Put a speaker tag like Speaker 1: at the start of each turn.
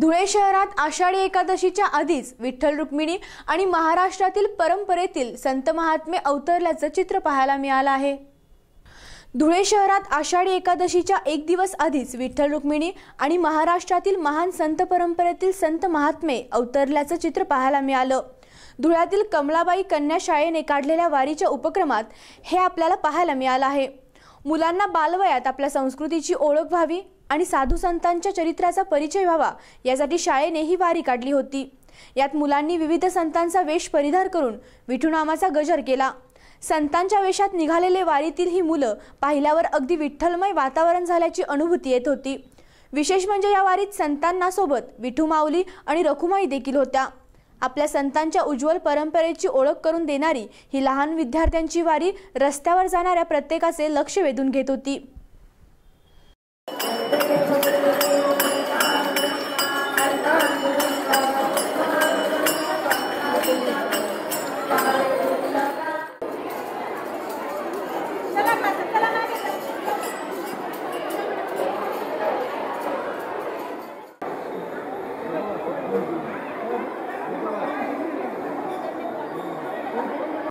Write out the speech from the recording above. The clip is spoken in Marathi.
Speaker 1: धुळे शहरात आषाढी एकादशीच्या आधीच विठ्ठल रुक्मिणी आणि महाराष्ट्रातील परंपरेतील संत महात्मे अवतरल्याचं चित्र पाहायला मिळालं आहे धुळे शहरात आषाढी एकादशीच्या एक दिवस आधीच विठ्ठल रुक्मिणी आणि महाराष्ट्रातील महान संत परंपरेतील संत महात्मे अवतरल्याचं चित्र पाहायला मिळालं धुळ्यातील कमलाबाई कन्या शाळेने काढलेल्या वारीच्या उपक्रमात हे आपल्याला पाहायला मिळालं आहे मुलांना बालवयात आपल्या संस्कृतीची ओळख व्हावी आणि साधू संतांच्या चरित्राचा परिचय व्हावा यासाठी शाळेने ही वारी काढली होती यात मुलांनी विविध संतांचा वेश परिधार करून विठुनामाचा गजर केला संतांच्या वेशात निघालेले वारीतील ही मुलं पाहिल्यावर अगदी विठ्ठलमय वातावरण झाल्याची अनुभूती येत होती विशेष म्हणजे या वारीत संतांना सोबत विठू माऊली आणि रखुमाई देखील होत्या आपल्या संतांच्या उज्ज्वल परंपरेची ओळख करून देणारी ही लहान विद्यार्थ्यांची वारी रस्त्यावर जाणाऱ्या प्रत्येकाचे लक्ष वेधून घेत होती